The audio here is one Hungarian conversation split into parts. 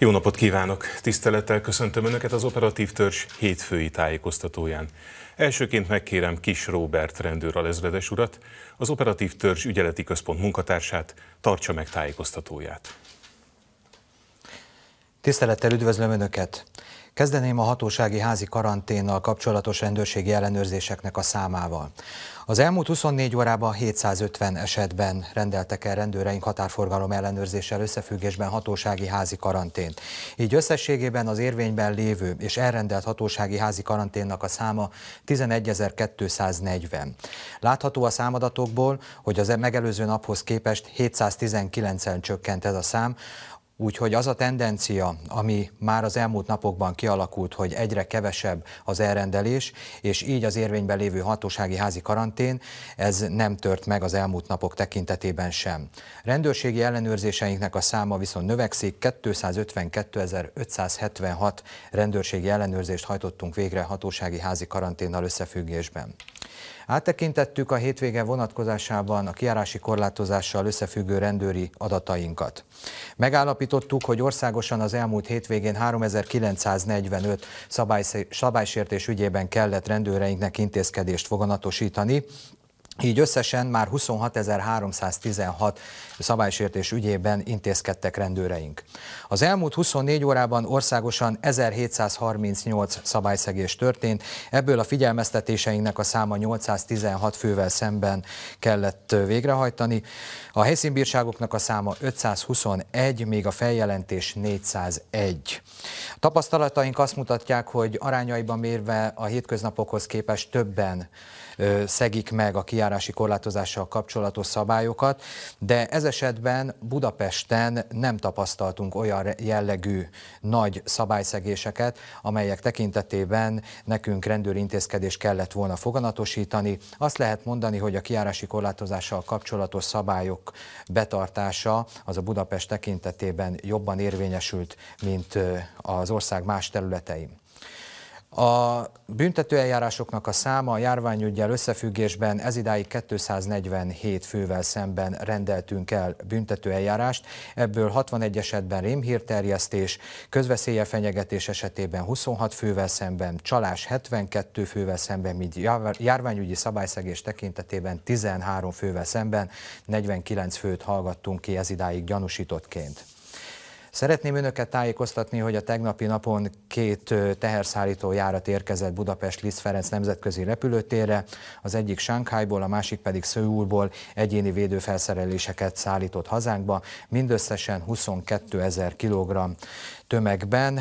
Jó napot kívánok! Tisztelettel köszöntöm Önöket az operatív törzs hétfői tájékoztatóján. Elsőként megkérem Kis Róbert rendőr rendőralezredes urat, az operatív törzs ügyeleti központ munkatársát, tartsa meg tájékoztatóját. Tisztelettel üdvözlöm Önöket! Kezdeném a hatósági házi karanténnal kapcsolatos rendőrségi ellenőrzéseknek a számával. Az elmúlt 24 órában 750 esetben rendeltek el rendőreink határforgalom ellenőrzéssel összefüggésben hatósági házi karantént. Így összességében az érvényben lévő és elrendelt hatósági házi karanténnak a száma 11.240. Látható a számadatokból, hogy az e- megelőző naphoz képest 719-en csökkent ez a szám, Úgyhogy az a tendencia, ami már az elmúlt napokban kialakult, hogy egyre kevesebb az elrendelés, és így az érvényben lévő hatósági házi karantén, ez nem tört meg az elmúlt napok tekintetében sem. Rendőrségi ellenőrzéseinknek a száma viszont növekszik, 252.576 rendőrségi ellenőrzést hajtottunk végre hatósági házi karanténnal összefüggésben. Áttekintettük a hétvége vonatkozásában a kiárási korlátozással összefüggő rendőri adatainkat. Megállapítottuk, hogy országosan az elmúlt hétvégén 3945 szabálysértés ügyében kellett rendőreinknek intézkedést foganatosítani, így összesen már 26.316 szabálysértés ügyében intézkedtek rendőreink. Az elmúlt 24 órában országosan 1738 szabályszegés történt, ebből a figyelmeztetéseinknek a száma 816 fővel szemben kellett végrehajtani. A helyszínbírságoknak a száma 521, még a feljelentés 401. A tapasztalataink azt mutatják, hogy arányaiban mérve a hétköznapokhoz képest többen szegik meg a kiárási korlátozással kapcsolatos szabályokat, de ez esetben Budapesten nem tapasztaltunk olyan jellegű nagy szabályszegéseket, amelyek tekintetében nekünk rendőrintézkedés kellett volna foganatosítani. Azt lehet mondani, hogy a kiárási korlátozással kapcsolatos szabályok betartása az a Budapest tekintetében jobban érvényesült, mint az ország más területein. A büntetőeljárásoknak a száma a járványügyel összefüggésben ezidáig 247 fővel szemben rendeltünk el büntetőeljárást, ebből 61 esetben rémhírterjesztés, közveszélye fenyegetés esetében 26 fővel szemben, csalás 72 fővel szemben, míg járványügyi szabályszegés tekintetében 13 fővel szemben, 49 főt hallgattunk ki ezidáig gyanúsítottként. Szeretném önöket tájékoztatni, hogy a tegnapi napon két teherszállító járat érkezett Budapest Liszt Ferenc nemzetközi repülőtérre, az egyik Sánkhájból, a másik pedig Szőúlból egyéni védőfelszereléseket szállított hazánkba, mindösszesen 22 ezer kilogramm tömegben.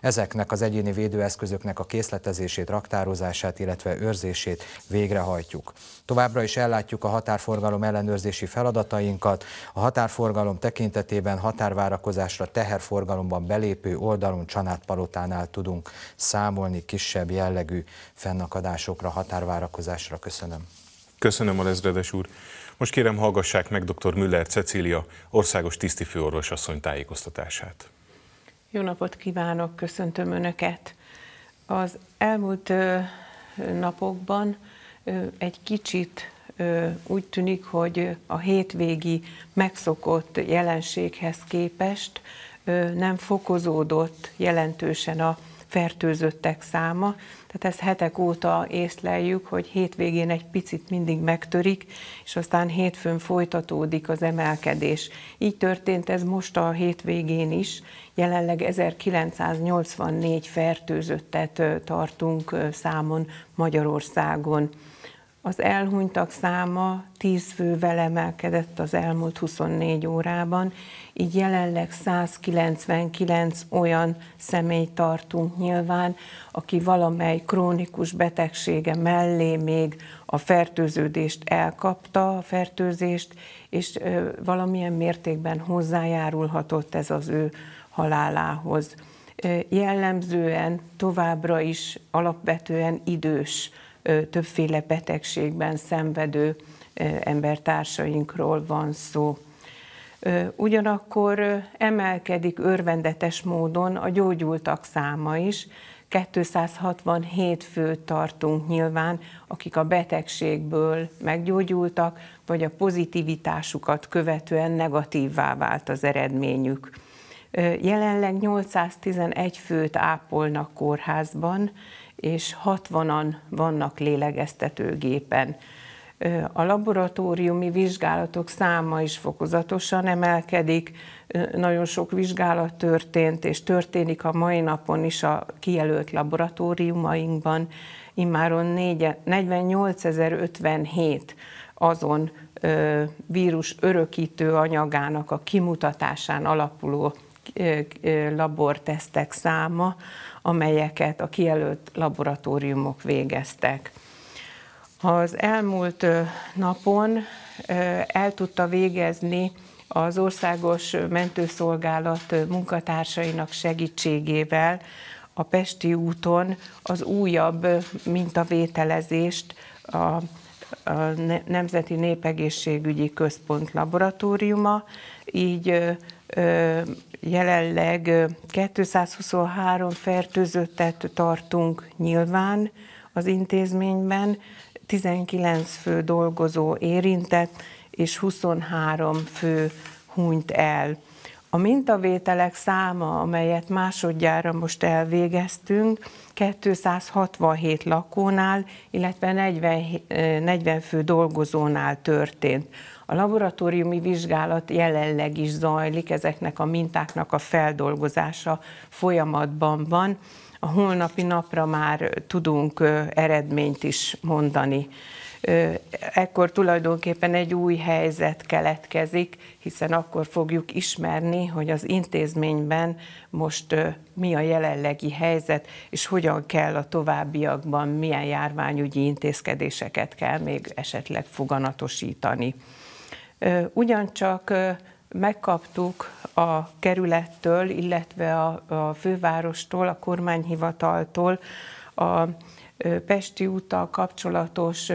Ezeknek az egyéni védőeszközöknek a készletezését, raktározását, illetve őrzését végrehajtjuk. Továbbra is ellátjuk a határforgalom ellenőrzési feladatainkat. A határforgalom tekintetében határvárakozásra teherforgalomban belépő oldalon Csanátpalotánál tudunk számolni kisebb jellegű fennakadásokra, határvárakozásra. Köszönöm. Köszönöm, a lezredes úr. Most kérem hallgassák meg dr. Müller Cecília országos tisztifőorvos asszony tájékoztatását. Jó napot kívánok, köszöntöm Önöket. Az elmúlt napokban egy kicsit úgy tűnik, hogy a hétvégi megszokott jelenséghez képest nem fokozódott jelentősen a fertőzöttek száma. Tehát ezt hetek óta észleljük, hogy hétvégén egy picit mindig megtörik, és aztán hétfőn folytatódik az emelkedés. Így történt ez most a hétvégén is. Jelenleg 1984 fertőzöttet tartunk számon Magyarországon. Az elhunytak száma 10 fővel emelkedett az elmúlt 24 órában, így jelenleg 199 olyan személy tartunk nyilván, aki valamely krónikus betegsége mellé még a fertőződést elkapta, a fertőzést, és valamilyen mértékben hozzájárulhatott ez az ő halálához. Jellemzően továbbra is alapvetően idős többféle betegségben szenvedő embertársainkról van szó. Ugyanakkor emelkedik örvendetes módon a gyógyultak száma is, 267 főt tartunk nyilván, akik a betegségből meggyógyultak, vagy a pozitivitásukat követően negatívvá vált az eredményük. Jelenleg 811 főt ápolnak kórházban, és 60-an vannak lélegeztetőgépen. A laboratóriumi vizsgálatok száma is fokozatosan emelkedik, nagyon sok vizsgálat történt, és történik a mai napon is a kijelölt laboratóriumainkban. Imáron 48.057 azon vírus örökítő anyagának a kimutatásán alapuló labortesztek száma, amelyeket a kijelölt laboratóriumok végeztek. Az elmúlt napon el tudta végezni az Országos Mentőszolgálat munkatársainak segítségével a Pesti úton az újabb mintavételezést a a Nemzeti Népegészségügyi Központ laboratóriuma, így jelenleg 223 fertőzöttet tartunk nyilván az intézményben, 19 fő dolgozó érintett, és 23 fő hunyt el. A mintavételek száma, amelyet másodjára most elvégeztünk, 267 lakónál, illetve 40, 40 fő dolgozónál történt. A laboratóriumi vizsgálat jelenleg is zajlik, ezeknek a mintáknak a feldolgozása folyamatban van. A holnapi napra már tudunk eredményt is mondani ekkor tulajdonképpen egy új helyzet keletkezik, hiszen akkor fogjuk ismerni, hogy az intézményben most mi a jelenlegi helyzet, és hogyan kell a továbbiakban, milyen járványügyi intézkedéseket kell még esetleg foganatosítani. Ugyancsak megkaptuk a kerülettől, illetve a, a fővárostól, a kormányhivataltól a Pesti úttal kapcsolatos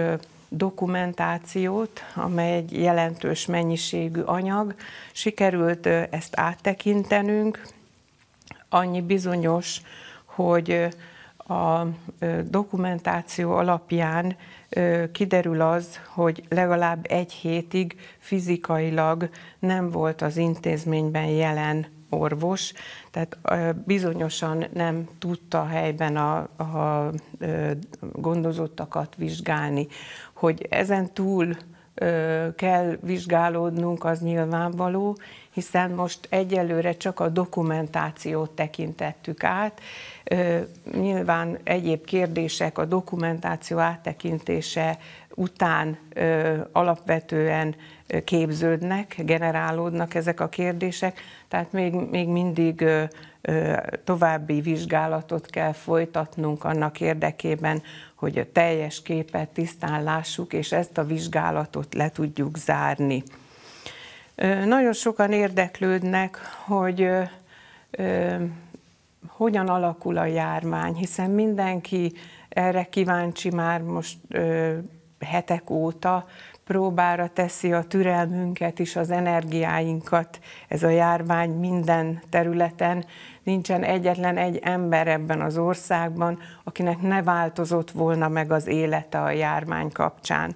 dokumentációt, amely egy jelentős mennyiségű anyag. Sikerült ezt áttekintenünk. Annyi bizonyos, hogy a dokumentáció alapján kiderül az, hogy legalább egy hétig fizikailag nem volt az intézményben jelen orvos, tehát bizonyosan nem tudta a helyben a, a, a gondozottakat vizsgálni. Hogy ezen túl kell vizsgálódnunk, az nyilvánvaló, hiszen most egyelőre csak a dokumentációt tekintettük át. Nyilván egyéb kérdések a dokumentáció áttekintése után alapvetően képződnek, generálódnak ezek a kérdések, tehát még, még mindig további vizsgálatot kell folytatnunk annak érdekében, hogy a teljes képet tisztán lássuk, és ezt a vizsgálatot le tudjuk zárni. Nagyon sokan érdeklődnek, hogy hogyan alakul a járvány, hiszen mindenki erre kíváncsi már most hetek óta, próbára teszi a türelmünket is, az energiáinkat ez a járvány minden területen, nincsen egyetlen egy ember ebben az országban, akinek ne változott volna meg az élete a járvány kapcsán.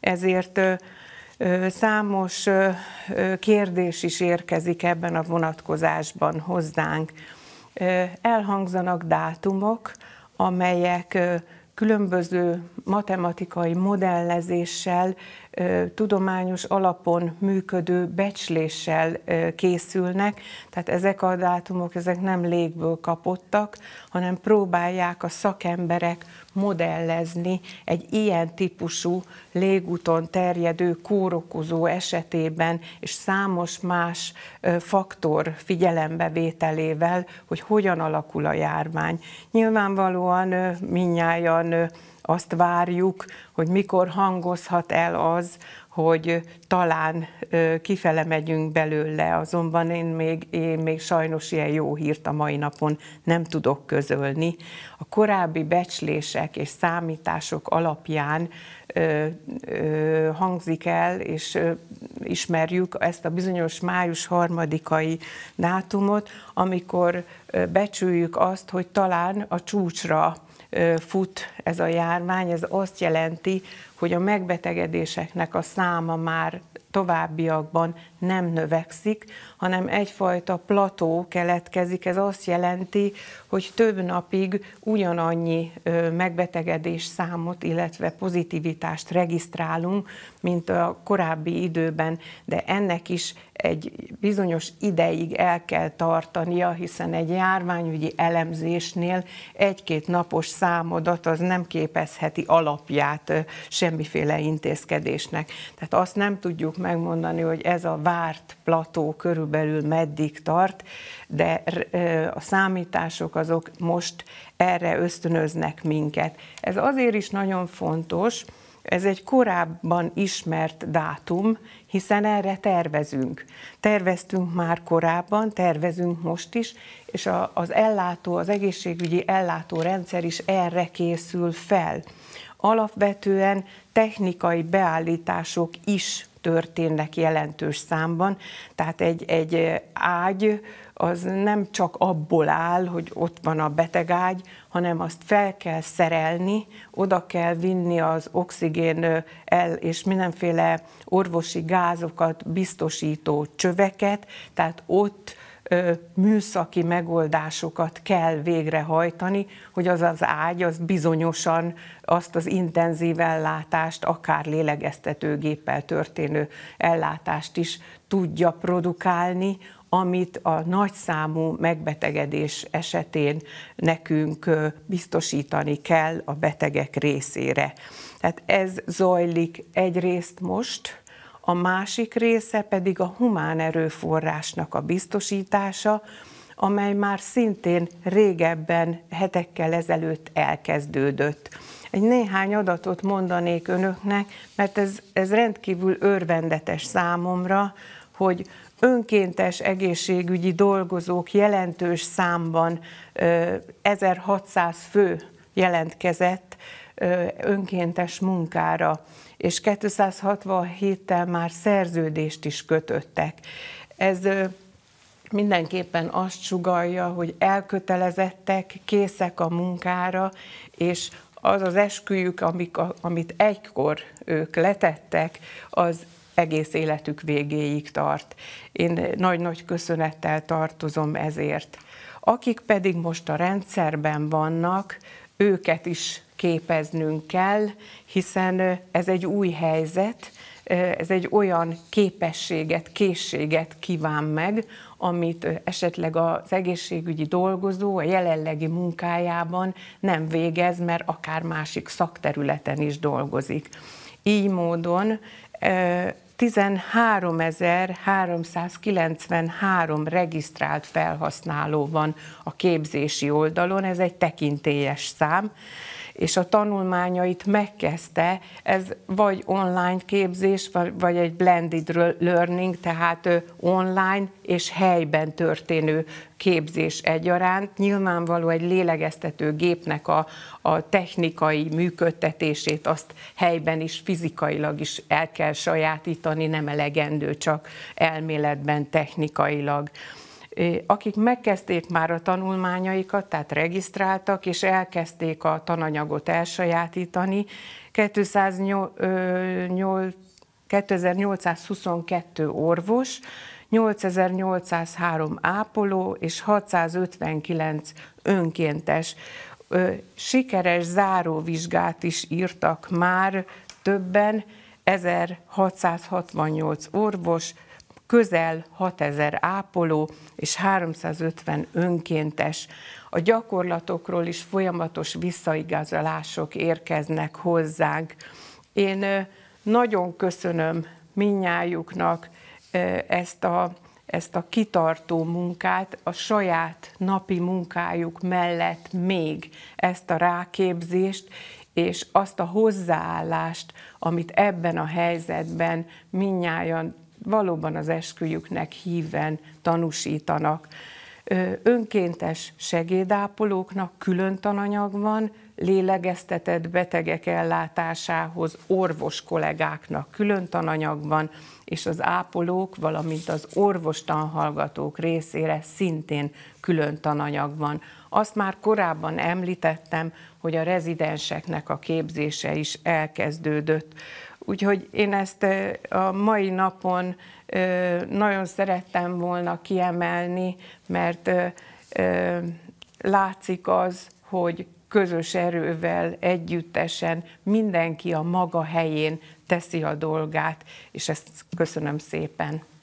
Ezért számos kérdés is érkezik ebben a vonatkozásban hozzánk. Elhangzanak dátumok, amelyek különböző matematikai modellezéssel tudományos alapon működő becsléssel készülnek, tehát ezek a dátumok ezek nem légből kapottak, hanem próbálják a szakemberek modellezni egy ilyen típusú légúton terjedő kórokozó esetében, és számos más faktor figyelembevételével, hogy hogyan alakul a járvány. Nyilvánvalóan minnyáján azt várjuk, hogy mikor hangozhat el az, hogy talán kifele megyünk belőle, azonban én még, én még sajnos ilyen jó hírt a mai napon nem tudok közölni. A korábbi becslések és számítások alapján ö, ö, hangzik el, és ö, ismerjük ezt a bizonyos május harmadikai dátumot, amikor becsüljük azt, hogy talán a csúcsra fut ez a járvány, ez azt jelenti, hogy a megbetegedéseknek a száma már továbbiakban nem növekszik, hanem egyfajta plató keletkezik. Ez azt jelenti, hogy több napig ugyanannyi megbetegedés számot, illetve pozitivitást regisztrálunk, mint a korábbi időben, de ennek is egy bizonyos ideig el kell tartania, hiszen egy járványügyi elemzésnél egy-két napos számodat az nem nem képezheti alapját semmiféle intézkedésnek. Tehát azt nem tudjuk megmondani, hogy ez a várt plató körülbelül meddig tart, de a számítások azok most erre ösztönöznek minket. Ez azért is nagyon fontos, ez egy korábban ismert dátum, hiszen erre tervezünk. Terveztünk már korábban, tervezünk most is, és a, az ellátó, az egészségügyi ellátórendszer is erre készül fel alapvetően technikai beállítások is történnek jelentős számban, tehát egy, egy ágy az nem csak abból áll, hogy ott van a beteg ágy, hanem azt fel kell szerelni, oda kell vinni az oxigén el és mindenféle orvosi gázokat biztosító csöveket, tehát ott műszaki megoldásokat kell végrehajtani, hogy az az ágy az bizonyosan azt az intenzív ellátást, akár lélegeztetőgéppel történő ellátást is tudja produkálni, amit a nagyszámú megbetegedés esetén nekünk biztosítani kell a betegek részére. Tehát ez zajlik egyrészt most, a másik része pedig a humán erőforrásnak a biztosítása, amely már szintén régebben, hetekkel ezelőtt elkezdődött. Egy néhány adatot mondanék önöknek, mert ez, ez rendkívül örvendetes számomra, hogy önkéntes egészségügyi dolgozók jelentős számban 1600 fő jelentkezett önkéntes munkára, és 267-tel már szerződést is kötöttek. Ez mindenképpen azt sugalja, hogy elkötelezettek, készek a munkára, és az az esküjük, amik, amit egykor ők letettek, az egész életük végéig tart. Én nagy-nagy köszönettel tartozom ezért. Akik pedig most a rendszerben vannak, őket is képeznünk kell, hiszen ez egy új helyzet, ez egy olyan képességet, készséget kíván meg, amit esetleg az egészségügyi dolgozó a jelenlegi munkájában nem végez, mert akár másik szakterületen is dolgozik. Így módon 13.393 regisztrált felhasználó van a képzési oldalon, ez egy tekintélyes szám, és a tanulmányait megkezdte, ez vagy online képzés, vagy egy blended learning, tehát online és helyben történő képzés egyaránt. Nyilvánvaló egy lélegeztető gépnek a, a technikai működtetését azt helyben is, fizikailag is el kell sajátítani, nem elegendő csak elméletben, technikailag akik megkezdték már a tanulmányaikat, tehát regisztráltak, és elkezdték a tananyagot elsajátítani, 2822 orvos, 8803 ápoló és 659 önkéntes. Sikeres záróvizsgát is írtak már többen, 1668 orvos, közel 6000 ápoló és 350 önkéntes. A gyakorlatokról is folyamatos visszaigazolások érkeznek hozzánk. Én nagyon köszönöm minnyájuknak ezt a, ezt a kitartó munkát, a saját napi munkájuk mellett még ezt a ráképzést, és azt a hozzáállást, amit ebben a helyzetben minnyáján valóban az esküjüknek híven tanúsítanak. Önkéntes segédápolóknak külön tananyag van, lélegeztetett betegek ellátásához orvos kollégáknak külön van, és az ápolók, valamint az orvostanhallgatók részére szintén külön tananyag van. Azt már korábban említettem, hogy a rezidenseknek a képzése is elkezdődött. Úgyhogy én ezt a mai napon nagyon szerettem volna kiemelni, mert látszik az, hogy közös erővel, együttesen mindenki a maga helyén teszi a dolgát, és ezt köszönöm szépen.